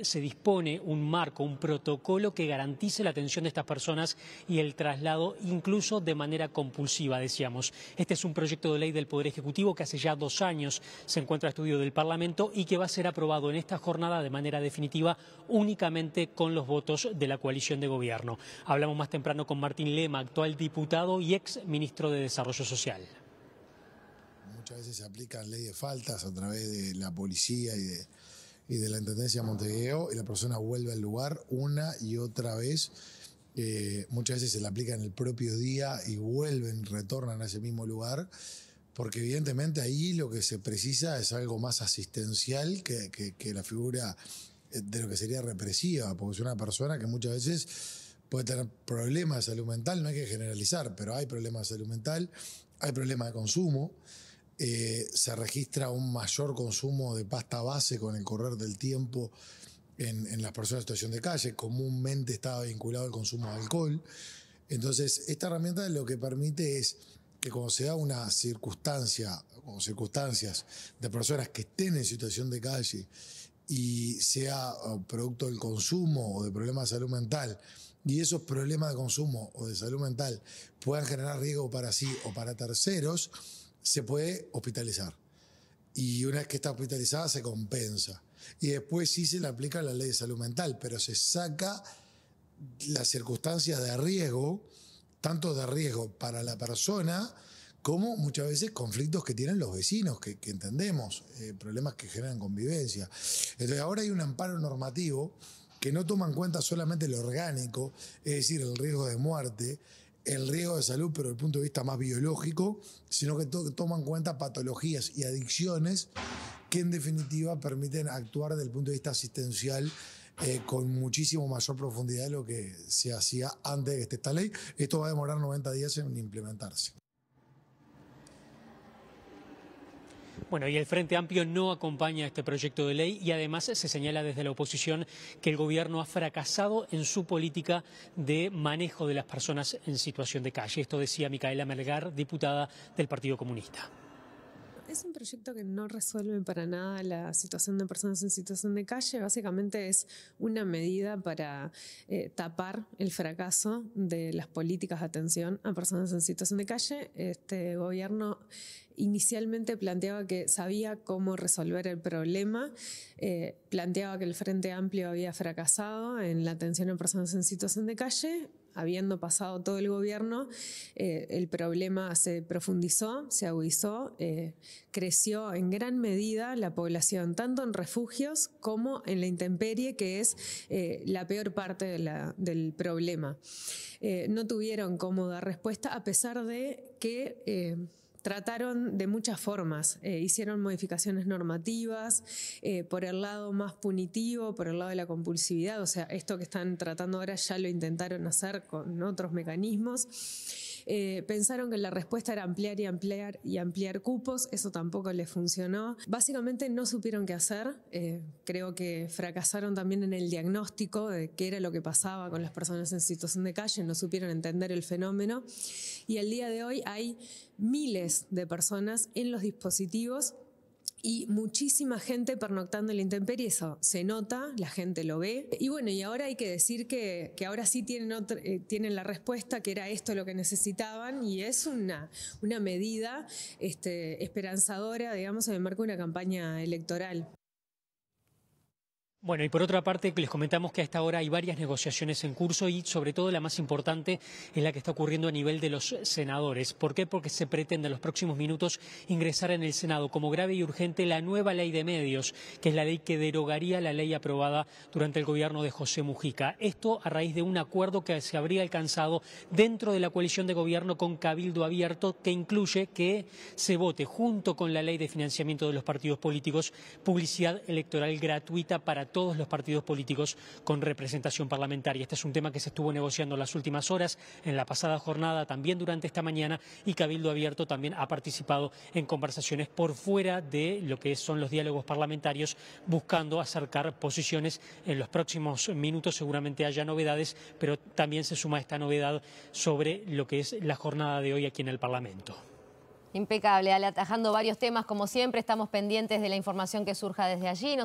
se dispone un marco, un protocolo que garantice la atención de estas personas y el traslado incluso de manera compulsiva, decíamos. Este es un proyecto de ley del Poder Ejecutivo que hace ya dos años se encuentra a estudio del Parlamento y que va a ser aprobado en esta jornada de manera definitiva únicamente con los votos de la coalición de gobierno. Hablamos más temprano con Martín Lema, actual diputado y ex ministro de Desarrollo Social. Muchas veces se aplican leyes faltas a través de la policía y de y de la Intendencia Montevideo y la persona vuelve al lugar una y otra vez. Eh, muchas veces se la aplica en el propio día y vuelven, retornan a ese mismo lugar, porque evidentemente ahí lo que se precisa es algo más asistencial que, que la figura eh, de lo que sería represiva, porque es una persona que muchas veces puede tener problemas de salud mental, no hay que generalizar, pero hay problemas de salud mental, hay problemas de consumo. Eh, se registra un mayor consumo de pasta base con el correr del tiempo en, en las personas en situación de calle. Comúnmente estaba vinculado al consumo de alcohol. Entonces, esta herramienta lo que permite es que cuando se da una circunstancia o circunstancias de personas que estén en situación de calle y sea producto del consumo o de problemas de salud mental, y esos problemas de consumo o de salud mental puedan generar riesgo para sí o para terceros, se puede hospitalizar. Y una vez que está hospitalizada, se compensa. Y después sí se le aplica la ley de salud mental, pero se saca las circunstancias de riesgo, tanto de riesgo para la persona, como muchas veces conflictos que tienen los vecinos, que, entendemos, eh, problemas que generan convivencia. Entonces ahora hay un amparo normativo que no toma en cuenta solamente lo orgánico, es decir, el riesgo de muerte, el riesgo de salud, pero desde el punto de vista más biológico, sino que toman en cuenta patologías y adicciones que en definitiva permiten actuar desde el punto de vista asistencial eh, con muchísimo mayor profundidad de lo que se hacía antes de esta ley. Esto va a demorar 90 días en implementarse. Bueno, y el Frente Amplio no acompaña este proyecto de ley y además se señala desde la oposición que el gobierno ha fracasado en su política de manejo de las personas en situación de calle. Esto decía Micaela Melgar, diputada del Partido Comunista. Es un proyecto que no resuelve para nada la situación de personas en situación de calle. Básicamente es una medida para eh, tapar el fracaso de las políticas de atención a personas en situación de calle. Este gobierno inicialmente planteaba que sabía cómo resolver el problema, eh, planteaba que el Frente Amplio había fracasado en la atención a personas en situación de calle habiendo pasado todo el gobierno, eh, el problema se profundizó, se agudizó, eh, creció en gran medida la población, tanto en refugios como en la intemperie, que es eh, la peor parte del problema. no tuvieron cómo dar respuesta, a pesar de que trataron de muchas formas. Eh, hicieron modificaciones normativas eh, por el lado más punitivo, por el lado de la compulsividad. O sea, esto que están tratando ahora ya lo intentaron hacer con otros mecanismos. Eh, pensaron que la respuesta era ampliar y ampliar y ampliar cupos, eso tampoco les funcionó. Básicamente no supieron qué hacer, eh, creo que fracasaron también en el diagnóstico de qué era lo que pasaba con las personas en situación de calle, no supieron entender el fenómeno y al día de hoy hay miles de personas en los dispositivos y muchísima gente pernoctando en la intemperie, eso se nota, la gente lo ve. Y bueno, y ahora hay que decir que, ahora sí tienen, eh, tienen la respuesta, que era esto lo que necesitaban, y es una, una medida este, esperanzadora, digamos, en el marco de una campaña electoral. Bueno, y por otra parte, les comentamos que a esta hora hay varias negociaciones en curso y sobre todo la más importante es la que está ocurriendo a nivel de los senadores. ¿Por qué? Porque se pretende en los próximos minutos ingresar en el Senado como grave y urgente la nueva ley de medios, que es la ley que derogaría la ley aprobada durante el gobierno de José Mujica. Esto a raíz de un acuerdo que se habría alcanzado dentro de la coalición de gobierno con Cabildo Abierto, que incluye que se vote junto con la ley de financiamiento de los partidos políticos publicidad electoral gratuita para todos los partidos políticos con representación parlamentaria. Este es un tema que se estuvo negociando en las últimas horas, en la pasada jornada, también durante esta mañana, y Cabildo Abierto también ha participado en conversaciones por fuera de lo que son los diálogos parlamentarios, buscando acercar posiciones. En los próximos minutos seguramente haya novedades, pero también se suma esta novedad sobre lo que es la jornada de hoy aquí en el Parlamento. Impecable, atajando varios temas como siempre, estamos pendientes de la información que surja desde allí.